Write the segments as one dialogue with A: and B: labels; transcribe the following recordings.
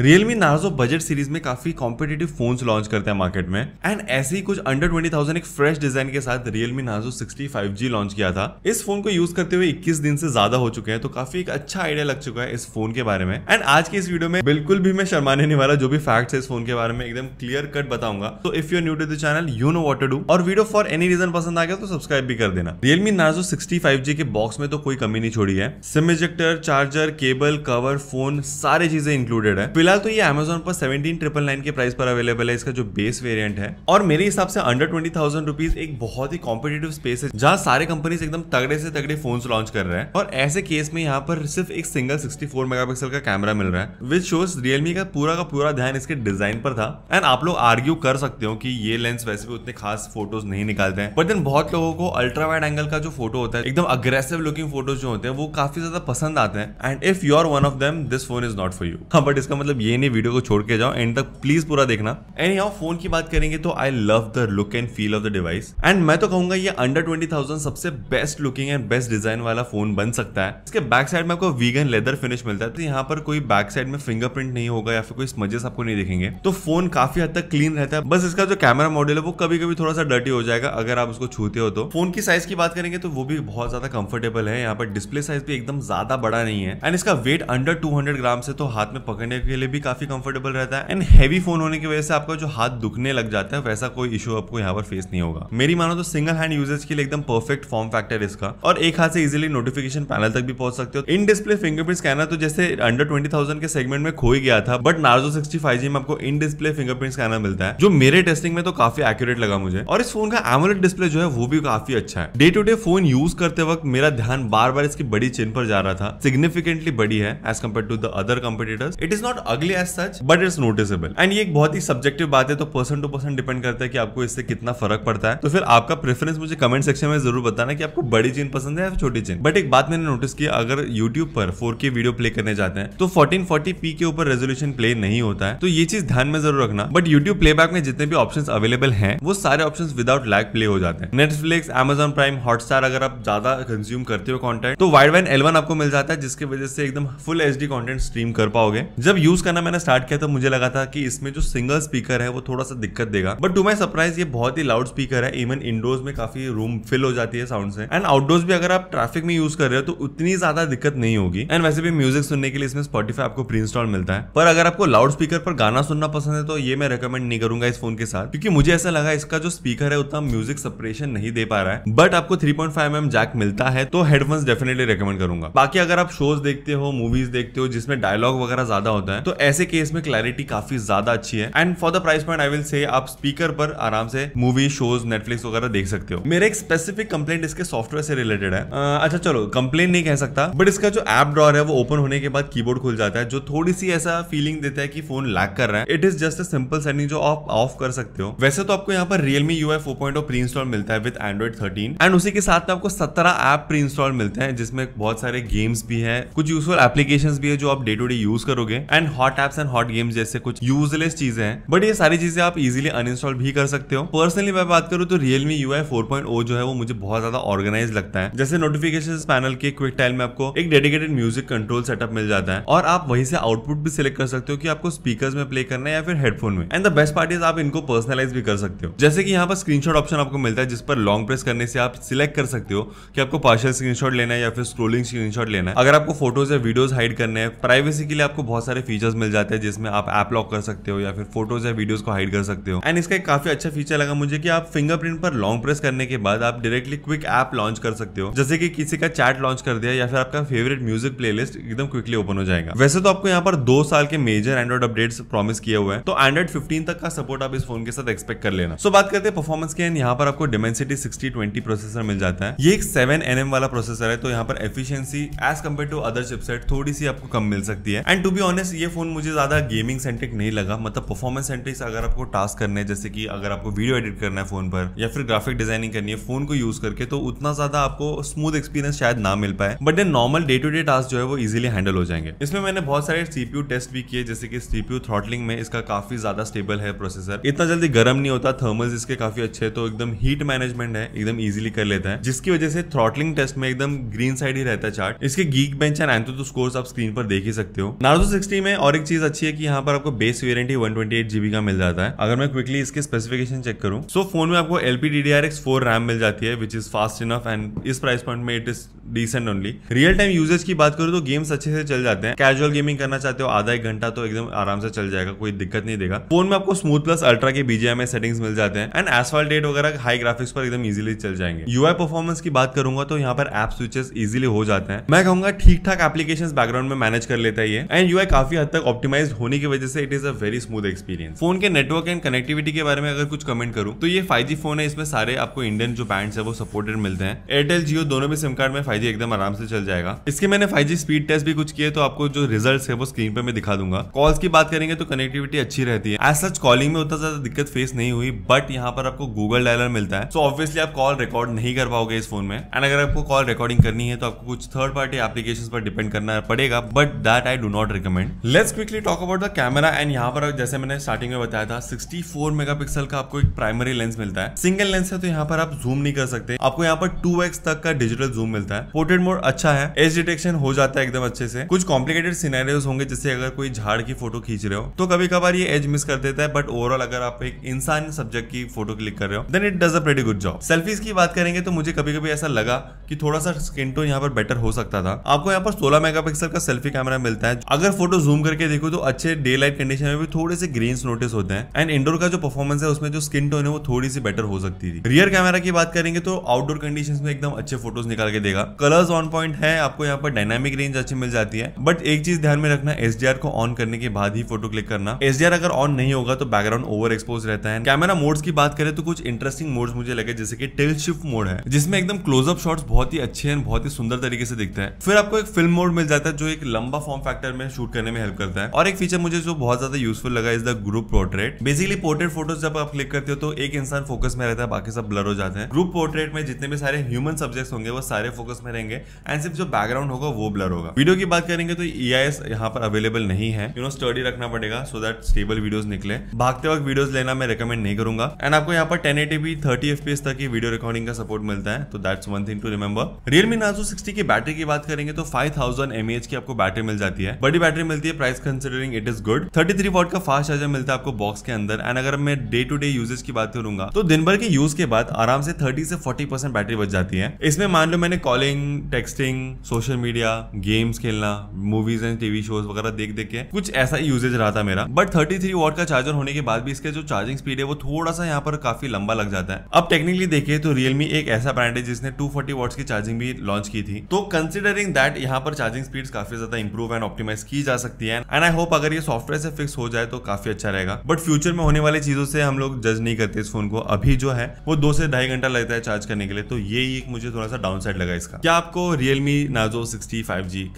A: Realme Narzo budget series में काफी competitive phones launch करते हैं मार्केट में एंड ऐसे ही कुछ अंडर 20,000 एक फ्रेश डिजाइन के साथ रियलमी नार्जो 65G लॉन्च किया था इस फोन को यूज करते हुए 21 दिन से ज्यादा हो चुके हैं तो काफी एक अच्छा आइडिया लग चुका है इस फोन के बारे में एंड आज की इस वीडियो में बिल्कुल भी मैं शर्माने नहीं वाला जो भी फैक्ट है इस फोन के बारे में एकदम क्लियर कट बताऊंगा तो if you new to the channel you know what do और वीडियो फॉर एनी रीजन पसंद आ गया तो सब्सक्राइब भी कर देना रियलमी नार्जो सिक्सटी के बॉक्स में तो कोई कमी नहीं छोड़ी है SIM ejector charger cable cover phone सारी चीजें इंक्लूडेड है फिलहाल तो ये अमेजोन पर सेवेंटीन ट्रिपल नाइन के प्राइस पर अवेलेबल है इसका जो बेस वेरियंट है और मेरे हिसाब से अंडर ट्वेंटी थाउजेंड रुपीज एक बहुत ही कॉम्पिटेटिव स्पेस है जहां सारे कंपनीज एकदम तगड़े से तगड़े फोन लॉन्च कर रहे हैं और ऐसे केस में यहाँ पर सिर्फ एक सिंगल सिक्सटी फोर का कैमरा मिल रहा है विच शोज रियलमी का पूरा का पूरा ध्यान इसके डिजाइन पर था एंड आप लोग आर्ग्यू कर सकते हो कि ये लेंस वैसे भी उतने खास फोटोज नहीं निकालते हैं बट देन बहुत लोगों को अल्ट्रा वाइड एंगल का जो फोटो होता है एकदम अग्रेसिव लुकिंग फोटोज जो होते हैं वो काफी ज्यादा पसंद आते हैं and if you are one of them this phone is not for you हाँ बट इसका मतलब मतलब ये नहीं वीडियो को छोड़ के जाओ एंड तक प्लीज पूरा देखना एंड यहाँ फोन की बात करेंगे तो I love the look and feel of the device and मैं तो कहूंगा ये अंडर ट्वेंटी थाउजेंड सबसे best looking and best design वाला फोन बन सकता है इसके बैक साइड में आपको वीगन लेदर फिनिश मिलता है तो यहाँ पर कोई बैक साइड में फिंगरप्रिंट नहीं होगा या फिर कोई स्मजेस आपको नहीं देखेंगे तो फोन काफी हद तक क्लीन रहता है बस इसका जो कैमरा मॉडल है वो कभी कभी थोड़ा सा डर्टी हो जाएगा अगर आप उसको छूते हो तो फोन की साइज की बात करेंगे तो वो भी बहुत ज्यादा कंफर्टेबल है यहाँ पर डिस्प्ले साइज भी एकदम ज्यादा बड़ा नहीं है एंड इसका वेट अंडर टू ग्राम से तो हाथ में पकड़ने के लिए लिए भी काफ़ी कंफर्टेबल रहता है एंड हैवी फोन होने की वजह से आपका जो हाथ दुखने लग जाता है वैसा कोई इशू आपको यहाँ पर फेस नहीं होगा मेरी मानो तो सिंगल हैंड यूजेज के लिए एकदम परफेक्ट फॉर्म फैक्टर है इसका और एक हाथ से इजिली नोटिफिकेशन पैनल तक भी पहुंच सकते हो इन डिस्प्ले फिंगरप्रिंट स्कैनर तो जैसे अंडर ट्वेंटी के सेगमेंट में खो ही गया था but Narzo sixty five G में आपको इन डिस्प्ले फिंगरप्रिंट स्कैनर मिलता है जो मेरे टेस्टिंग में तो काफी एक्यूरेट लगा मुझे और इस फोन का एमोलेट डिस्प्ले जो है वो भी काफी अच्छा है day to day phone use करते वक्त मेरा ध्यान बार बार इसकी बड़ी चिन पर जा रहा था सिग्निफिकेंटली बड़ी है as compare to the other competitors it is not a अगले edge such but it's noticeable and ये एक बहुत ही सब्जेक्टिव बात है तो पर्सन टू पर्सन डिपेंड करता है कि आपको इससे कितना फर्क पड़ता है तो फिर आपका प्रेफरेंस मुझे कमेंट सेक्शन में जरूर बताना कि आपको बड़ी चीन पसंद है या छोटी चीन बट एक बात मैंने नोटिस किया अगर यूट्यूब पर फोर वीडियो प्ले करने जाते हैं तो फोर्टीन के ऊपर रेजोल्यूशन प्ले नहीं होता है तो ये चीज ध्यान में जरूर रखना बट यूट्यूब प्ले में जितने भी ऑप्शन अवेलेबल है वो सारे ऑप्शन विदाउट लैग प्ले हो जाते हैं नेटफ्लिक्स एमेजन प्राइम हॉटस्टार अगर आप ज्यादा कंज्यूम करते हो कॉन्टेंट तो वाइड वाइन एलवन आपको मिल जाता है जिसकी वजह से एकदम full H D content stream कर पाओगे जब यूज करना मैंने स्टार्ट किया तो मुझे लगा था कि इसमें जो सिंगल स्पीकर है वो थोड़ा सा दिक्कत देगा बट टू माई सरप्राइज ये बहुत ही लाउड स्पीकर है इवन इंडोर्स में काफी रूम फिल हो जाती है साउंड से एंड आउटडोर्स भी अगर आप ट्रैफिक में यूज कर रहे हो तो उतनी ज्यादा दिक्कत नहीं होगी एंड वैसे भी म्यूजिक सुनने के लिए इसमें स्पॉटीफाई आपको प्री इंस्टॉल मिलता है पर अगर आपको लाउड स्पीकर पर गाना सुनना पसंद है तो ये मैं रिकमेंड नहीं करूंगा इस फोन के साथ क्योंकि मुझे ऐसा लगा इसका जो स्पीकर है उतना म्यूजिक सपरेशन नहीं दे पा रहा है बट आपको three point five M jack मिलता है तो हेडफोन्स डेफिनेटली रिकमेंड करूंगा बाकी अगर आप शोज देखते हो मूवीज देखते हो जिसमें डायलॉग वगैरह ज्यादा होता है तो ऐसे केस में क्लैरिटी काफी ज्यादा अच्छी है and for the price point I will say आप स्पीकर पर आराम से मूवी शोज नेटफ्लिक्स वगैरह देख सकते हो मेरा एक स्पेसिफिक कंप्लेंट इसके सॉफ्टवेयर से रिलेटेड है आ, अच्छा चलो कंप्लेन नहीं कह सकता बट इसका जो एप ड्रॉर है वो ओपन होने के बाद कीबोर्ड खुल जाता है जो थोड़ी सी ऐसा फीलिंग देता है कि फोन लैक कर रहा है it is just a simple setting जो आप ऑफ कर सकते हो वैसे तो आपको यहाँ पर Realme U F point pre install मिलता है विद एंड्रॉइड थर्टीन एंड उसी के साथ में आपको सत्रह ऐप प्री इंस्टॉल मिलते हैं जिसमें बहुत सारे गेम्स भी है कुछ यूजफुल एप्लीकेशन भी है जो आप डे टू डे यूज करोगे and hot apps and hot games जैसे कुछ यूजलेस चीजें हैं बट ये सारी चीजें आप इजिली अनइंस्टॉल भी कर सकते हो पर्सनली मैं बात करूँ तो रियलमी यू आई जो है वो मुझे बहुत ज्यादा ऑर्गेनाइज लगता है जैसे नोटिफिकेशन पैनल के क्विक टाइल में आपको एक डेडिकेटेड म्यूजिक कंट्रोल सेटअप मिल जाता है और आप वहीं से आउटपुट भी सिलेक्ट कर सकते हो कि आपको स्पीकर में प्ले करना है या फिर हेडफोन में and the best part is आप इनको पर्सनलाइज भी कर सकते हो जैसे कि यहाँ पर स्क्रीनशॉट ऑप्शन आपको मिलता है जिस पर लॉन्ग प्रेस करने से आप सिलेक्ट कर सकते हो कि आपको पार्शल स्क्रीनशॉट लेना है या फिर स्क्रोलिंग स्क्रीनशॉट लेना है अगर आपको फोटोज या वीडियोज हाइड करने हैं प्राइवेसी के लिए आपको बहुत सारे फीचर्स फीचर्स मिल जाते हैं जिसमें आप ऐप लॉक कर सकते हो या फिर फोटोज या वीडियोज को हाइड कर सकते हो एंड इसका एक काफी अच्छा फीचर लगा मुझे कि आप फिंगरप्रिंट पर लॉन्ग प्रेस करने के बाद आप डायरेक्टली क्विक ऐप लॉन्च कर सकते हो जैसे कि किसी का चैट लॉन्च कर दिया या फिर आपका फेवरेट म्यूजिक प्लेलिस्ट एकदम क्विकली ओपन हो जाएगा वैसे तो आपको यहाँ पर दो साल के मेजर एंड्रॉइड अपडेट्स प्रॉमिस किए हुए हैं तो एंड्रॉइड फिफ्टीन तक का सपोर्ट आप इस फोन के साथ एक्सपेक्ट कर लेना सो बात करते हैं परफॉर्मेंस के एंड यहाँ पर आपको डिमेंसिटी सिक्सटी ट्वेंटी प्रोसेसर मिल जाता है ये एक सेवन एन वाला प्रोसेसर है तो यहाँ पर efficiency as compare to other chipset थोड़ी सी आपको कम मिल सकती है एंड टू बी ऑनेस्ट ये फ़ोन मुझे ज़्यादा गेमिंग सेंट्रिक नहीं लगा मतलब परफॉर्मेंस सेंट्रिक अगर आपको टास्क करने है जैसे कि अगर आपको वीडियो एडिट करना है फ़ोन पर या फिर ग्राफिक डिजाइनिंग करनी है फ़ोन को यूज़ करके तो उतना ज़्यादा आपको स्मूथ एक्सपीरियंस शायद ना मिल पाए but then normal day to day task जो है वो इजिली हैंडल हो जाएंगे इसमें मैंने बहुत सारे सीपीयू टेस्ट भी किए जैसे कि सीपीयू थ्रॉटलिंग में इसका काफ़ी ज़्यादा स्टेबल है प्रोसेसर इतना जल्दी गर्म नहीं होता थर्मल इसके काफ़ी अच्छे तो एकदम हीट मैनेजमेंट है एकदम इजिली कर लेता है जिसकी वजह से थ्रॉटलिंग टेस्ट में एकदम ग्रीन साइड ही रहता है चार्ट इसके गीक बेंच एंड एंथ स्कोर आप स्क्रीन पर देख ही सकते हो नार्जो सिक्सटी में और एक चीज अच्छी है कि यहाँ पर आपको बेस वेरियंट ही वन जीबी का मिल जाता है अगर मैं क्विकली इसके स्पेसिफिकेशन चेक करूँ सो फोन में आपको एल पी रैम मिल जाती है which is fast enough and इस प्राइस पॉइंट में it is decent only real time usage की बात करूँ तो गेम्स अच्छे से चल जाते हैं कैजुअल गेमिंग करना चाहते हो आधा एक घंटा तो एकदम आराम से चल जाएगा कोई दिक्कत नहीं देगा फोन में आपको स्मूथ प्लस अल्ट्रा के बीजेएम सेटिंग्स मिल जाते हैं एंड एसवाल डेट वगैरह हाई ग्राफिक्स पर एकदम इजिली चल जाएंगे यूआई परफॉर्मेंस की बात करूंगा तो यहाँ पर एप स्विचेस इजिली हो जाते हैं मैं कहूंगा ठीक ठाक एप्लीकेशन बैकग्राउंड में मैनेज कर लेता है एंड यूआई काफी हद तक ऑप्टिमाइज होने की वजह से it is a very smooth experience phone के नेटवर्क एंड कनेक्टिविटी के बारे में अगर कुछ कमेंट करूँ तो ये फाइव फोन है इसमें सारे आपको इंडियन जो बैंड है वो सपोर्टेड मिलते हैं एयरटेल जियो दोनों भी सिम कार्ड में फाइव एकदम आराम से चल जाएगा इसके मैंने फाइव स्पीड टेस्ट भी कुछ किए तो आपको जो रिजल्ट है वो स्क्रीन पर मैं दिखा दूंगा कॉल्स की बात करेंगे तो कनेक्टिविटी अच्छी रहती है एज सच कॉलिंग में उतना ज्यादा दिक्कत फेस नहीं हुई बट यहाँ पर आपको गूगल डायलर मिलता है सो ऑब्वियसली आप कॉल रिकॉर्ड नहीं कर पाओगे इस फोन में एंड अगर आपको कॉल रिकॉर्डिंग करनी है तो आपको कुछ थर्ड पार्टी एप्लीकेशन पर डिपेंड करना पड़ेगा but that I do not recommend let's quickly talk about the camera and यहाँ पर जैसे मैंने स्टार्टिंग में बताया था 64 मेगापिक्सल का आपको एक प्राइमरी लेंस मिलता है सिंगल लेंस है तो यहाँ पर आप जूम नहीं कर सकते आपको यहाँ पर 2x तक का डिजिटल जूम मिलता है पोर्ट्रेट मोड अच्छा है एज डिटेक्शन हो जाता है एकदम अच्छे से कुछ कॉम्प्लिकेटेड सिनेरियोज होंगे जैसे अगर कोई झाड़ की फोटो खींच रहे हो तो कभी कभार ये एज मिस कर देता है बट ओवरऑल अगर आप एक इंसान सब्जेक्ट की फोटो क्लिक कर रहे हो then it does a good job selfies की बात करेंगे तो मुझे कभी कभी ऐसा लगा कि थोड़ा सा स्किन टोन यहाँ पर बेटर हो सकता था आपको यहाँ पर सोलह मेगा का सेल्फी कैमरा मिलता है अगर फोटो जूम कर करके देखो तो अच्छे डे लाइट कंडीशन में भी थोड़े से ग्रेन्स नोटिस होते हैं एंड इंडोर का जो परफॉर्मेंस है उसमें जो स्किन टोन है वो थोड़ी सी बेटर हो सकती थी रियर कैमरा की बात करेंगे तो आउटडोर कंडीशन में एकदम अच्छे फोटोज निकाल के देगा कलर्स ऑन पॉइंट है आपको यहाँ पर डायनामिक रेंज अच्छी मिल जाती है बट एक चीज ध्यान में रखना एस को ऑन करने के बाद ही फोटो क्लिक करना एस अगर ऑन नहीं होगा तो बैकग्राउंड ओवर एक्सपोज रहता है कैमरा मोड्स की बात करें तो कुछ इंटरेस्टिंग मोड्स मुझे लगे जैसे कि टेल शिफ्ट मोड है जिसमें एकदम क्लोजअप शॉट्स बहुत ही अच्छे हैं बहुत ही सुंदर तरीके से दिखते हैं फिर आपको एक फिल्म मोड मिल जाता है जो एक लंबा फॉर्म फैक्टर में शूट करने में हेल्प करता है और एक फीचर मुझे जो बहुत ज्यादा यूजफुल लगा is the group portrait basically portrait photos जब आप क्लिक करते हो तो एक इंसान फोकस में रहता है बाकी सब ब्लर हो जाते हैं ग्रुप पोर्ट्रेट में जितने भी सारे ह्यूमन सब्जेक्ट होंगे वो सारे फोकस में रहेंगे एंड सिर्फ जो बैकग्राउंड होगा वो ब्लर होगा वीडियो की बात करेंगे तो ई आई एस यहाँ पर अवेलेबल नहीं है यू नो स्टडी रखना पड़ेगा सो दैट स्टेबल वीडियोस निकले भागते वक्त वीडियोस लेना मैं रिकमेंड नहीं करूंगा एंड आपको यहाँ पर ten eighty P thirty F P S तक की वीडियो रिकॉर्डिंग का सपोर्ट मिलता है तो that's one thing to remember Realme Narzo sixty की बैटरी की बात करेंगे तो फाइव थाउजेंड एम की आपको बैटरी मिल जाती है बड़ी बैटरी मिलती है price price considering it is good 33 three watt का फास्ट चार्जर मिलता है आपको बॉक्स के अंदर एंड अगर मैं डे टू डे यूजेज की बात करूंगा तो दिन भर के यूज के बाद आराम से 30 से 40 परसेंट बैटरी बच जाती है इसमें मान लो मैंने calling texting social media games खेलना मूवीज एंड टीवी शोज वगैरह देख देख के कुछ ऐसा ही यूजेज रहा था मेरा बट थर्टी थ्री वॉट का चार्जर होने के बाद भी इसका जो चार्जिंग स्पीड है वो थोड़ा सा यहाँ पर काफी लंबा लग जाता है अब टेक्निकली देखिए तो रियलमी एक ऐसा ब्रांड है जिसने टू फोर्टी की चार्जिंग भी लॉन्च की थी तो कंसिडरिंग दैट यहाँ पर चार्जिंग स्पीड काफी ज्यादा इंप्रूव एंड ऑप्टिमाइज की जा सकती है एंड आई होप अगर ये सॉफ्टवेयर से फिक्स हो जाए तो काफी अच्छा रहेगा बट फ्यूचर में होने वाली चीजों से हम लोग जज नहीं करते इस फोन को अभी जो है वो दो से ढाई घंटा लगता है चार्ज करने के लिए तो ये एक मुझे थोड़ा सा डाउन साइड लगा इसका क्या आपको रियलमी नाजो सिक्सटी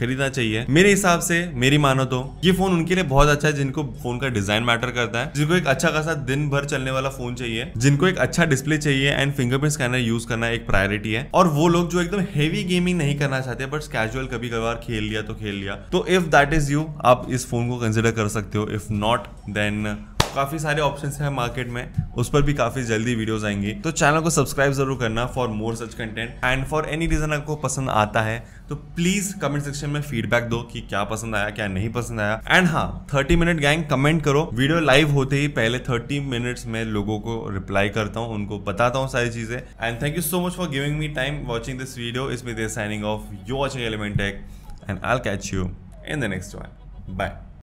A: खरीदना चाहिए मेरे हिसाब से मेरी मानो तो ये फोन उनके लिए बहुत अच्छा है जिनको फोन का डिजाइन मैटर करता है जिनको एक अच्छा खासा दिन भर चलने वाला फोन चाहिए जिनको एक अच्छा डिस्प्ले चाहिए एंड फिंगरप्रिंट स्कैनर यूज करना एक प्रायोरिटी है और वो लोग जो एकदम हेवी गेमिंग नहीं करना चाहते बट कैजुअल कभी कभार खेल लिया तो खेल लिया तो इफ दैट इज यू आप इस फ़ोन को कंसिडर कर सकते हो इफ़ नॉट देन काफ़ी सारे ऑप्शन हैं मार्केट में उस पर भी काफ़ी जल्दी वीडियोस आएंगी तो चैनल को सब्सक्राइब जरूर करना for more such content and for any reason आपको पसंद आता है तो प्लीज़ कमेंट सेक्शन में फीडबैक दो कि क्या पसंद आया क्या नहीं पसंद आया एंड हाँ थर्टी मिनट गैंग कमेंट करो वीडियो लाइव होते ही पहले थर्टी मिनट्स में लोगों को रिप्लाई करता हूँ उनको बताता हूँ सारी चीज़ें and thank you so much for giving me time watching this video may the signing off you watching Element Tech and I catch you in the next one 吧。